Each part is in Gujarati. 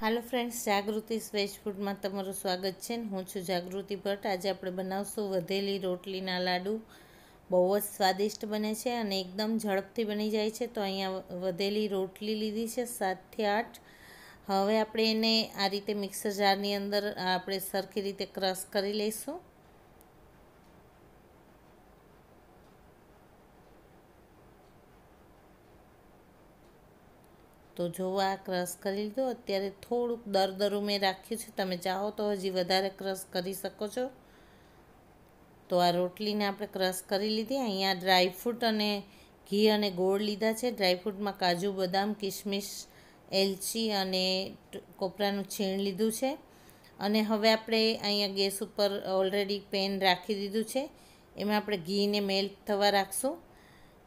હાલો ફ્રેન્ડ્સ જાગૃતિ સ્વેજ ફૂડમાં તમારું સ્વાગત છે ને હું છું જાગૃતિ ભટ્ટ આજે આપણે બનાવશું વધેલી રોટલીના લાડુ બહુ જ સ્વાદિષ્ટ બને છે અને એકદમ ઝડપથી બની જાય છે તો અહીંયા વધેલી રોટલી લીધી છે સાતથી આઠ હવે આપણે એને આ રીતે મિક્સર જારની અંદર આપણે સરખી રીતે ક્રશ કરી લઈશું તો જો આ ક્રશ કરી લીધો અત્યારે થોડુંક દરદરું મેં રાખ્યું છે તમે ચાહો તો હજી વધારે ક્રશ કરી શકો છો તો આ રોટલીને આપણે ક્રશ કરી લીધી અહીંયા ડ્રાયફ્રૂટ અને ઘી અને ગોળ લીધા છે ડ્રાયફ્રૂટમાં કાજુ બદામ કિશમિશ એલચી અને કોપરાનું છીણ લીધું છે અને હવે આપણે અહીંયા ગેસ ઉપર ઓલરેડી પેન રાખી દીધું છે એમાં આપણે ઘીને મેલ્ટ થવા રાખશું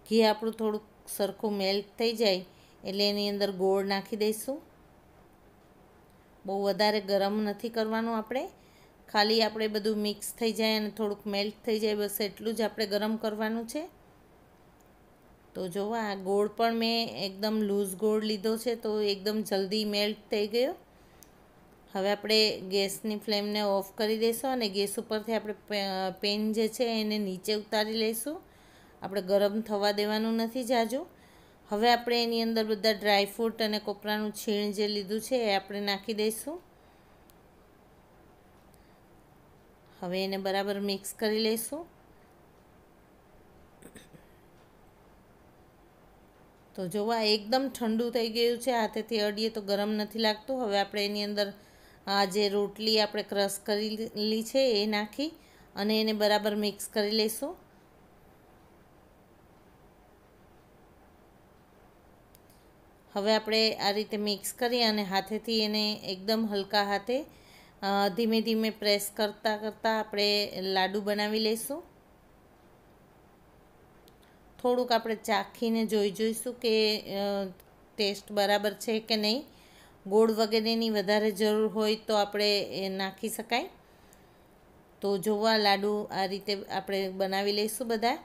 ઘી આપણું થોડુંક સરખું મેલ્ટ થઈ જાય એટલે એની અંદર ગોળ નાખી દઈશું બહુ વધારે ગરમ નથી કરવાનું આપણે ખાલી આપણે બધું મિક્સ થઈ જાય અને થોડુંક મેલ્ટ થઈ જાય બસ એટલું જ આપણે ગરમ કરવાનું છે તો જોવા આ ગોળ પણ મેં એકદમ લૂઝ ગોળ લીધો છે તો એકદમ જલ્દી મેલ્ટ થઈ ગયો હવે આપણે ગેસની ફ્લેમને ઓફ કરી દઈશું અને ગેસ ઉપરથી આપણે પેન જે છે એને નીચે ઉતારી લઈશું આપણે ગરમ થવા દેવાનું નથી જાજુ હવે આપણે એની અંદર બધા ડ્રાયફ્રૂટ અને કોપરાનું છીણ જે લીધું છે એ આપણે નાખી દઈશું હવે એને બરાબર મિક્સ કરી લઈશું તો જોવા એકદમ ઠંડુ થઈ ગયું છે હાથેથી અડીએ તો ગરમ નથી લાગતું હવે આપણે એની અંદર આ જે રોટલી આપણે ક્રશ કરેલી છે એ નાખી અને એને બરાબર મિક્સ કરી લઈશું હવે આપણે આ રીતે મિક્સ કરી અને હાથેથી એને એકદમ હલકા હાથે ધીમે ધીમે પ્રેસ કરતાં કરતાં આપણે લાડુ બનાવી લઈશું થોડુંક આપણે ચાખીને જોઈ જોઈશું કે ટેસ્ટ બરાબર છે કે નહીં ગોળ વગેરેની વધારે જરૂર હોય તો આપણે એ નાખી શકાય તો જોવા લાડુ આ રીતે આપણે બનાવી લઈશું બધા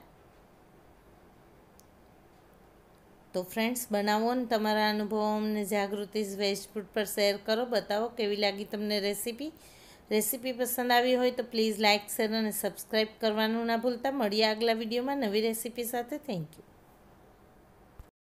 તો ફ્રેન્ડ્સ બનાવો ને તમારા અનુભવો અમને જાગૃતિ વેજફૂડ પર શેર કરો બતાવો કેવી લાગી તમને રેસીપી રેસીપી પસંદ આવી હોય તો પ્લીઝ લાઇક શેર અને સબસ્ક્રાઈબ કરવાનું ના ભૂલતા મળીએ આગલા વિડીયોમાં નવી રેસીપી સાથે થેન્ક યુ